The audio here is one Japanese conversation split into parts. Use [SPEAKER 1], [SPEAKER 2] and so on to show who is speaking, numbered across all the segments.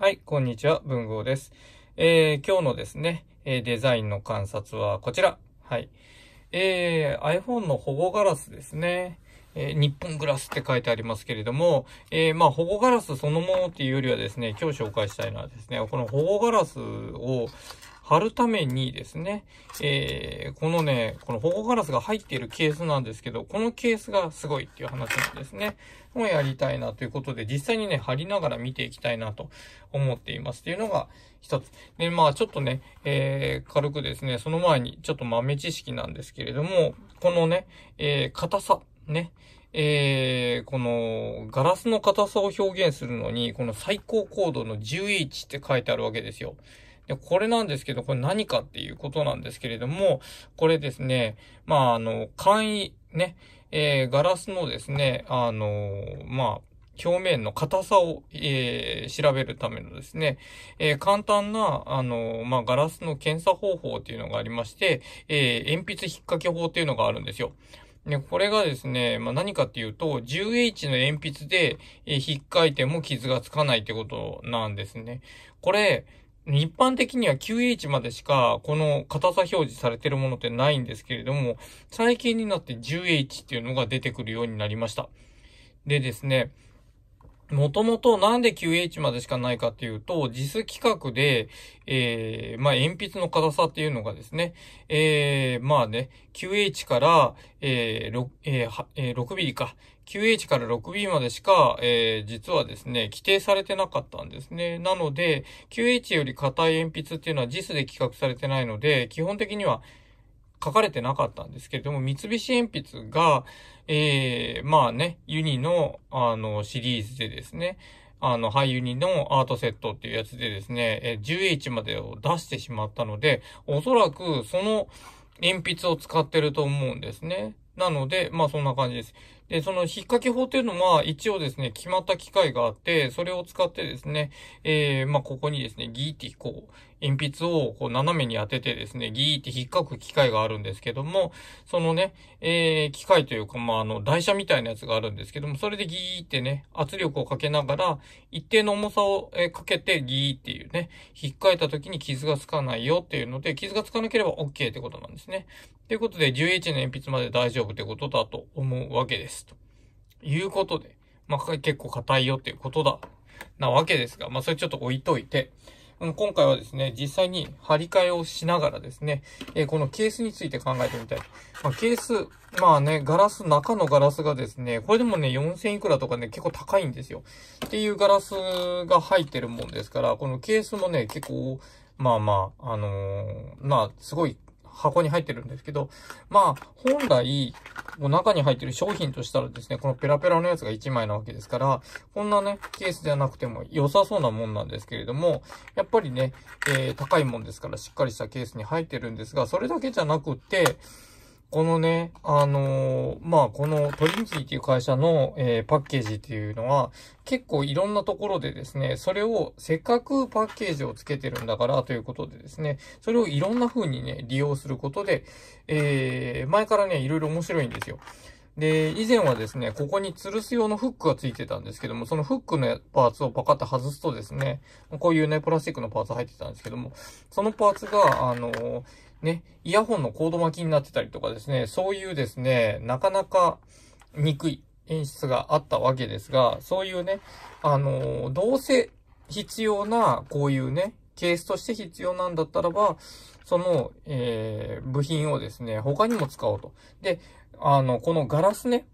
[SPEAKER 1] はい、こんにちは、文豪です。えー、今日のですね、えデザインの観察はこちら。はい。えー、iPhone の保護ガラスですね。えー、日本グラスって書いてありますけれども、えー、まあ、保護ガラスそのものっていうよりはですね、今日紹介したいのはですね、この保護ガラスを、貼るためにですね、えー、このね、この保護ガラスが入っているケースなんですけど、このケースがすごいっていう話なんですね。もやりたいなということで、実際にね、貼りながら見ていきたいなと思っていますっていうのが一つ。で、まあちょっとね、えー、軽くですね、その前にちょっと豆知識なんですけれども、このね、えー、硬さ、ね、えー、このガラスの硬さを表現するのに、この最高高度の 10H って書いてあるわけですよ。で、これなんですけど、これ何かっていうことなんですけれども、これですね、まあ、あの、簡易、ね、えー、ガラスのですね、あのー、まあ、表面の硬さを、えー、調べるためのですね、えー、簡単な、あのー、まあ、ガラスの検査方法っていうのがありまして、え鉛筆引っ掛け法っていうのがあるんですよ。で、これがですね、まあ、何かっていうと、10H の鉛筆で、え引っかいても傷がつかないってことなんですね。これ、一般的には 9H までしか、この硬さ表示されてるものってないんですけれども、最近になって 10H っていうのが出てくるようになりました。でですね、もともとなんで 9H までしかないかっていうと、JIS 規格で、えー、まあ、鉛筆の硬さっていうのがですね、えー、まあね、9H から、えー、6、えー、6ミリか、9H から 6B までしか、えー、実はですね、規定されてなかったんですね。なので、9H より硬い鉛筆っていうのは JIS で企画されてないので、基本的には書かれてなかったんですけれども、三菱鉛筆が、えー、まあね、ユニの、あの、シリーズでですね、あの、ハイユニのアートセットっていうやつでですね、10H までを出してしまったので、おそらくその鉛筆を使ってると思うんですね。なので、まあそんな感じです。で、その引っ掛け法というのは、一応ですね、決まった機械があって、それを使ってですね、えー、まあ、ここにですね、ギーティこう、鉛筆をこう斜めに当ててですね、ギーって引っかく機械があるんですけども、そのね、えー、機械というか、まあ、あの、台車みたいなやつがあるんですけども、それでギーってね、圧力をかけながら、一定の重さを、えかけてギーっていうね、引っかいた時に傷がつかないよっていうので、傷がつかなければ OK ってことなんですね。ということで、1 1の鉛筆まで大丈夫ってことだと思うわけです。ということで、まあ、結構硬いよっていうことだ、なわけですが、まあ、それちょっと置いといて、うん、今回はですね、実際に張り替えをしながらですね、えー、このケースについて考えてみたい。まあ、ケース、まあね、ガラス、中のガラスがですね、これでもね、4000いくらとかね、結構高いんですよ。っていうガラスが入ってるもんですから、このケースもね、結構、まあまあ、あのー、まあ、すごい箱に入ってるんですけど、まあ、本来、も中に入ってる商品としたらですね、このペラペラのやつが1枚なわけですから、こんなね、ケースではなくても良さそうなもんなんですけれども、やっぱりね、えー、高いもんですからしっかりしたケースに入ってるんですが、それだけじゃなくって、このね、あのー、まあ、このトリンティっていう会社の、えー、パッケージっていうのは、結構いろんなところでですね、それをせっかくパッケージをつけてるんだからということでですね、それをいろんな風にね、利用することで、えー、前からね、いろいろ面白いんですよ。で、以前はですね、ここに吊るす用のフックが付いてたんですけども、そのフックのパーツをパカッと外すとですね、こういうね、プラスチックのパーツ入ってたんですけども、そのパーツが、あのーね、イヤホンのコード巻きになってたりとかですね、そういうですね、なかなか憎い演出があったわけですが、そういうね、あのー、どうせ必要な、こういうね、ケースとして必要なんだったらば、その、えー、部品をですね、他にも使おうと。で、あの、このガラスね、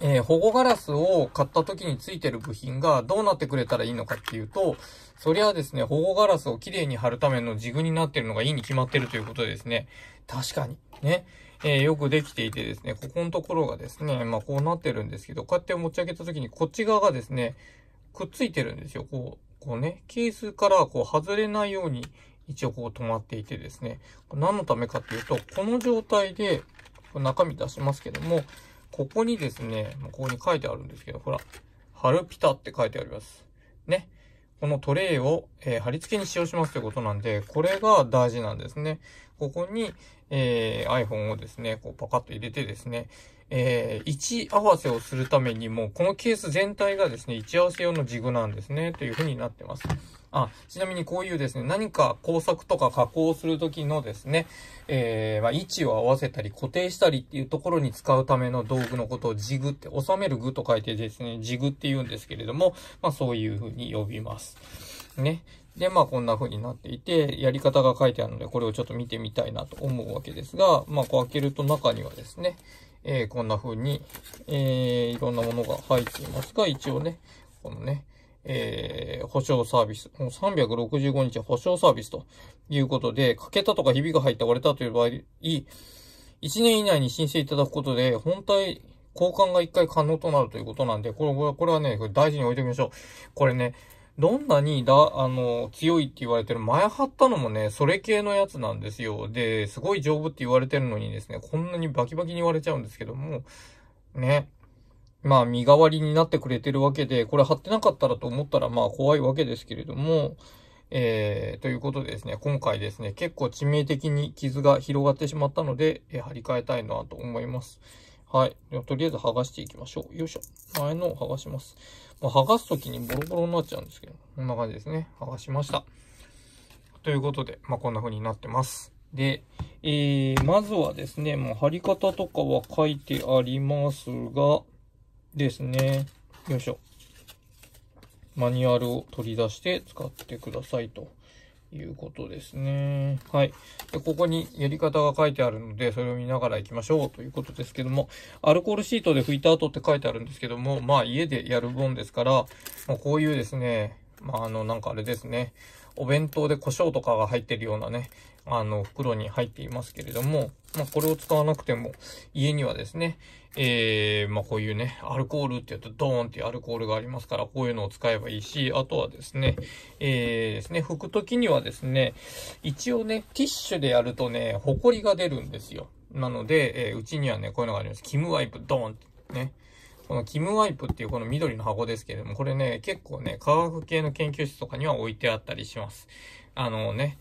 [SPEAKER 1] えー、保護ガラスを買った時についてる部品がどうなってくれたらいいのかっていうと、そりゃですね、保護ガラスをきれいに貼るためのジグになってるのがいいに決まってるということですね。確かに。ね。えー、よくできていてですね、ここのところがですね、まあこうなってるんですけど、こうやって持ち上げた時にこっち側がですね、くっついてるんですよ。こう、こうね、ケースからこう外れないように一応こう止まっていてですね、何のためかっていうと、この状態で、中身出しますけども、ここにですね、ここに書いてあるんですけど、ほら、春ピタって書いてあります。ね。このトレイを、えー、貼り付けに使用しますということなんで、これが大事なんですね。ここに、えー、iPhone をですね、こうパカッと入れてですね、えー、位置合わせをするためにも、このケース全体がですね、位置合わせ用のジグなんですね、というふうになってます。あ、ちなみにこういうですね、何か工作とか加工するときのですね、えー、まあ、位置を合わせたり固定したりっていうところに使うための道具のことをジグって、収める具と書いてですね、ジグって言うんですけれども、まあ、そういうふうに呼びます。ね。で、まあこんな風になっていて、やり方が書いてあるので、これをちょっと見てみたいなと思うわけですが、まあこう開けると中にはですね、えー、こんな風に、えー、いろんなものが入っていますが、一応ね、このね、えー、保証サービス、もう365日保証サービスということで、欠けたとかひびが入った割れたという場合、1年以内に申請いただくことで、本体、交換が1回可能となるということなんで、これ、これはね、大事に置いておきましょう。これね、どんなにだ、あの、強いって言われてる、前張ったのもね、それ系のやつなんですよ。で、すごい丈夫って言われてるのにですね、こんなにバキバキに言われちゃうんですけども、ね。まあ、身代わりになってくれてるわけで、これ貼ってなかったらと思ったら、まあ、怖いわけですけれども、えー、ということでですね、今回ですね、結構致命的に傷が広がってしまったので、えー、張り替えたいなと思います。はい。とりあえず剥がしていきましょう。よいしょ。前のを剥がします。まあ、剥がす時にボロボロになっちゃうんですけど、こんな感じですね。剥がしました。ということで、まあ、こんな風になってます。で、えー、まずはですね、もう貼り方とかは書いてありますが、ですね、よいしょ。マニュアルを取り出して使ってくださいと。いうことですね。はい。で、ここにやり方が書いてあるので、それを見ながら行きましょうということですけども、アルコールシートで拭いた後って書いてあるんですけども、まあ家でやる分ですから、まこういうですね、まああの、なんかあれですね、お弁当で胡椒とかが入ってるようなね、あの、袋に入っていますけれども、まあ、これを使わなくても、家にはですね、えー、まあ、こういうね、アルコールって言うとドーンってアルコールがありますから、こういうのを使えばいいし、あとはですね、えー、ですね、拭くときにはですね、一応ね、ティッシュでやるとね、ホコリが出るんですよ。なので、えー、うちにはね、こういうのがあります。キムワイプドーンってね。このキムワイプっていうこの緑の箱ですけれども、これね、結構ね、科学系の研究室とかには置いてあったりします。あのね、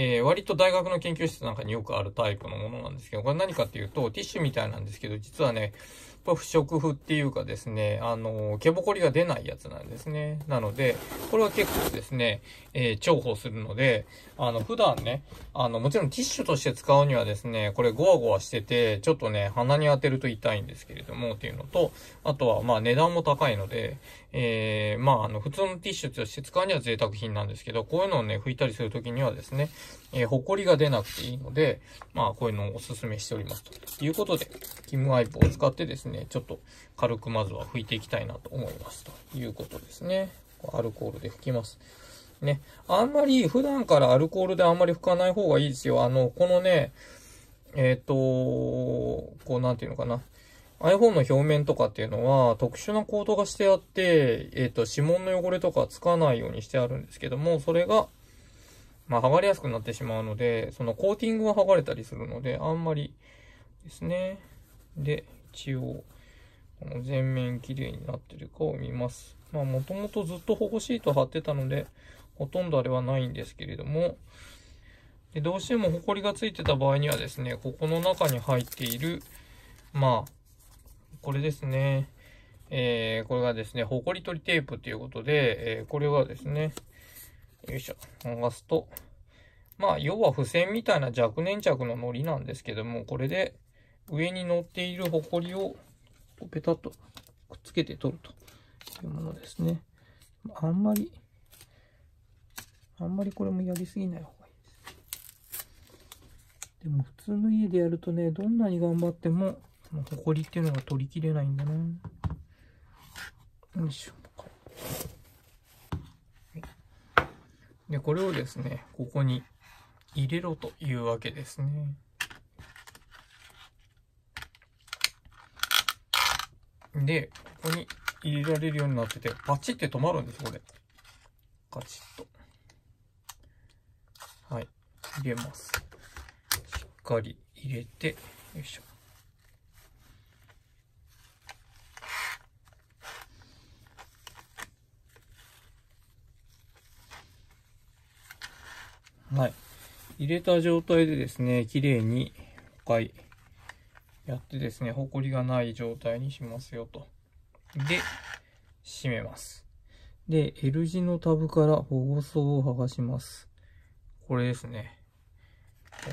[SPEAKER 1] えー、割と大学の研究室なんかによくあるタイプのものなんですけど、これ何かっていうと、ティッシュみたいなんですけど、実はね、こ不織布っていうかですね、あの、毛ぼこりが出ないやつなんですね。なので、これは結構ですね、えー、重宝するので、あの、普段ね、あの、もちろんティッシュとして使うにはですね、これゴワゴワしてて、ちょっとね、鼻に当てると痛いんですけれども、っていうのと、あとは、まあ、値段も高いので、えー、まあ、あの、普通のティッシュとして使うには贅沢品なんですけど、こういうのをね、拭いたりするときにはですね、えー、埃が出なくていいので、まあ、こういうのをお勧めしておりますということで、キムワイプを使ってですね、ちょっと軽くまずは拭いていきたいなと思いますということですね。アルコールで拭きます。ね。あんまり普段からアルコールであんまり拭かない方がいいですよ。あの、このね、えっ、ー、と、こうなんていうのかな。iPhone の表面とかっていうのは特殊なコートがしてあって、えっ、ー、と、指紋の汚れとかつかないようにしてあるんですけども、それが、まあ、剥がれやすくなってしまうので、そのコーティングが剥がれたりするので、あんまりですね。で、一応、この全面綺麗になってるかを見ます。まあ、もともとずっと保護シート貼ってたので、ほとんどあれはないんですけれども、でどうしてもホコリがついてた場合にはですね、ここの中に入っている、まあ、これですね。えー、これがですね、ホコリ取りテープということで、えー、これはですね、よいしょ、剥すと、まあ、要は付箋みたいな弱粘着の糊なんですけども、これで上に乗っているホコリをペタッとくっつけて取るというものですね。あんまり、あんまりこれもやりすぎない方がいいです。でも普通の家でやるとね、どんなに頑張っても、こりホコリっていうのが取りきれないんだな。よいしょ。で、これをですね、ここに入れろというわけですね。で、ここに入れられるようになってて、パチって止まるんです、これ。カチッと。はい。入れます。しっかり入れて、よいしょ。はい。入れた状態でですね、綺麗に5回やってですね、ホコリがない状態にしますよと。で、閉めます。で、L 字のタブから保護層を剥がします。これですね。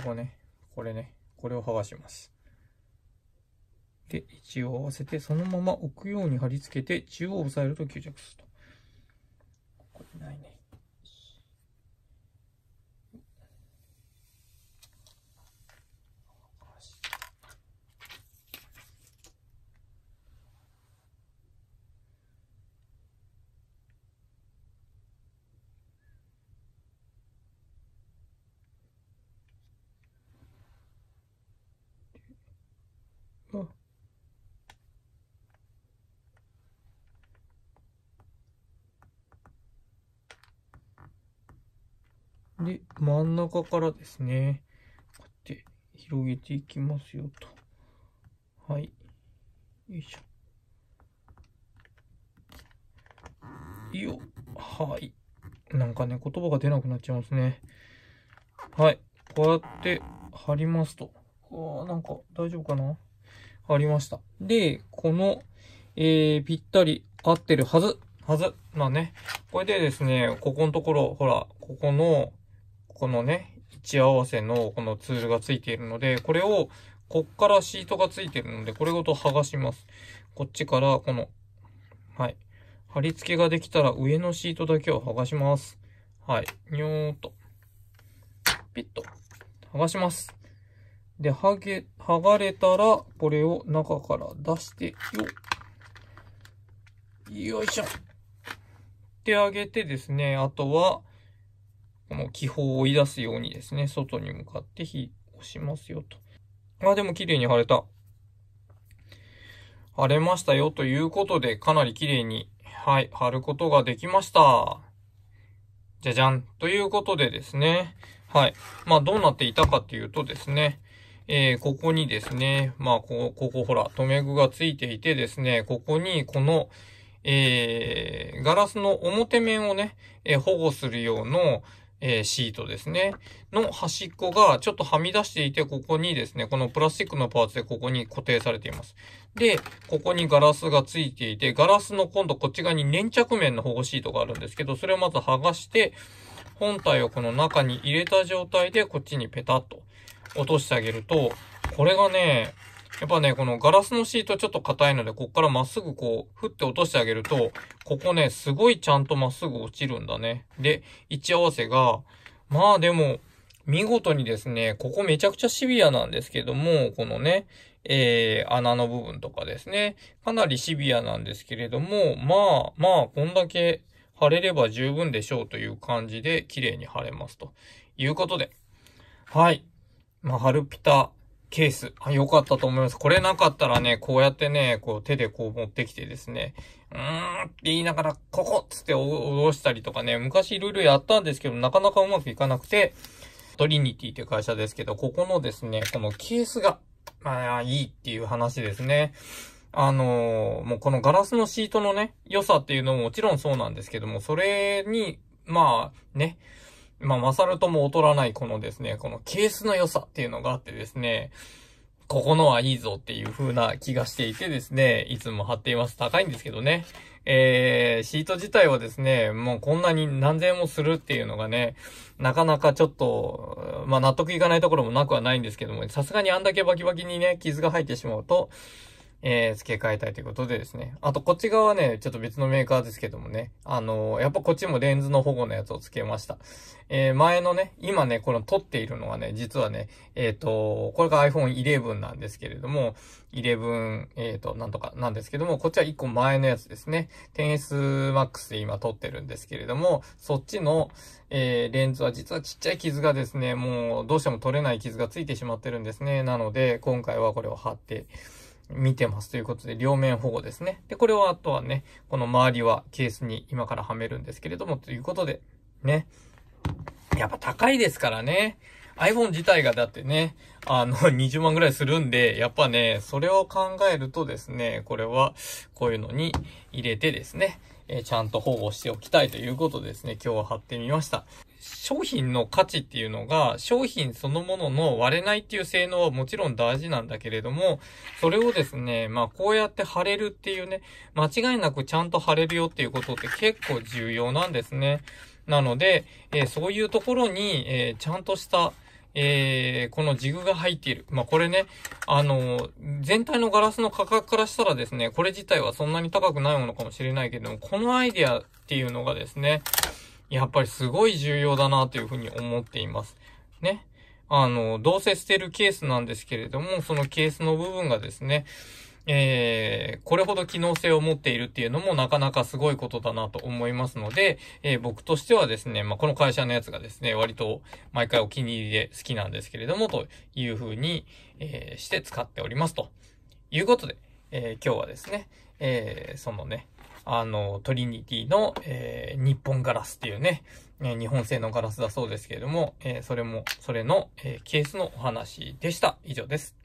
[SPEAKER 1] ここね。これね。これを剥がします。で、位置を合わせて、そのまま置くように貼り付けて、中央を押さえると吸着すると。これないね。で、真ん中からですね、こうやって広げていきますよと。はい。よいしょ。よ、はい。なんかね、言葉が出なくなっちゃいますね。はい。こうやって貼りますと。あなんか大丈夫かな貼りました。で、この、えー、ぴったり合ってるはず。はず。まあね。これでですね、ここのところ、ほら、ここの、このね、位置合わせのこのツールがついているので、これを、こっからシートがついてるので、これごと剥がします。こっちからこの、はい。貼り付けができたら上のシートだけを剥がします。はい。にょーっと。ピッと。剥がします。で、剥げ、剥がれたら、これを中から出してよ、よいしょ。ってあげてですね、あとは、この気泡を追い出すようにですね、外に向かって火をしますよと。あ、でも綺麗に晴れた。晴れましたよということで、かなり綺麗に、はい、貼ることができました。じゃじゃんということでですね、はい。まあ、どうなっていたかっていうとですね、えー、ここにですね、まあ、こ、ここほら、留め具がついていてですね、ここにこの、えー、ガラスの表面をね、えー、保護する用の、えー、シートですね、の端っこがちょっとはみ出していて、ここにですね、このプラスチックのパーツでここに固定されています。で、ここにガラスがついていて、ガラスの今度こっち側に粘着面の保護シートがあるんですけど、それをまず剥がして、本体をこの中に入れた状態でこっちにペタッと落としてあげると、これがね、やっぱね、このガラスのシートちょっと硬いので、こっからまっすぐこう、振って落としてあげると、ここね、すごいちゃんとまっすぐ落ちるんだね。で、位置合わせが、まあでも、見事にですね、ここめちゃくちゃシビアなんですけども、このね、えー、穴の部分とかですね、かなりシビアなんですけれども、まあ、まあ、こんだけ貼れれば十分でしょうという感じで、綺麗に貼れますということで。はい。まあ、春ピタケース。あ、良かったと思います。これなかったらね、こうやってね、こう手でこう持ってきてですね、うーんって言いながら、ここっつって下ろしたりとかね、昔いろいろやったんですけど、なかなかうまくいかなくて、トリニティっていう会社ですけど、ここのですね、このケースが、まあ、いいっていう話ですね。あのー、もうこのガラスのシートのね、良さっていうのももちろんそうなんですけども、それに、まあ、ね、まあ、マサルとも劣らないこのですね、このケースの良さっていうのがあってですね、ここのはいいぞっていう風な気がしていてですね、いつも貼っています。高いんですけどね。えー、シート自体はですね、もうこんなに何千もするっていうのがね、なかなかちょっと、まあ納得いかないところもなくはないんですけども、さすがにあんだけバキバキにね、傷が入ってしまうと、えー、付け替えたいということでですね。あと、こっち側はね、ちょっと別のメーカーですけどもね。あのー、やっぱこっちもレンズの保護のやつを付けました。えー、前のね、今ね、この撮っているのはね、実はね、えっ、ー、と、これが iPhone 11なんですけれども、11、えっ、と、なんとかなんですけども、こっちは1個前のやつですね。10S Max で今撮ってるんですけれども、そっちの、えレンズは実はちっちゃい傷がですね、もうどうしても取れない傷がついてしまってるんですね。なので、今回はこれを貼って、見てますということで、両面保護ですね。で、これはあとはね、この周りはケースに今からはめるんですけれども、ということで、ね。やっぱ高いですからね。iPhone 自体がだってね、あの、20 万ぐらいするんで、やっぱね、それを考えるとですね、これは、こういうのに入れてですね、えー、ちゃんと保護しておきたいということですね、今日は貼ってみました。商品の価値っていうのが、商品そのものの割れないっていう性能はもちろん大事なんだけれども、それをですね、まあこうやって貼れるっていうね、間違いなくちゃんと貼れるよっていうことって結構重要なんですね。なので、えー、そういうところに、えー、ちゃんとした、えー、このジグが入っている。まあ、これね、あの全体のガラスの価格からしたらですね、これ自体はそんなに高くないものかもしれないけども、このアイディアっていうのがですね、やっぱりすごい重要だなというふうに思っています。ね。あの、どうせ捨てるケースなんですけれども、そのケースの部分がですね、えー、これほど機能性を持っているっていうのもなかなかすごいことだなと思いますので、えー、僕としてはですね、まあ、この会社のやつがですね、割と毎回お気に入りで好きなんですけれども、というふうに、えー、して使っておりますと。いうことで、え今日はですね、えそのね、あの、トリニティの、えー、日本ガラスっていうね、え日本製のガラスだそうですけれども、えそれも、それの、えケースのお話でした。以上です。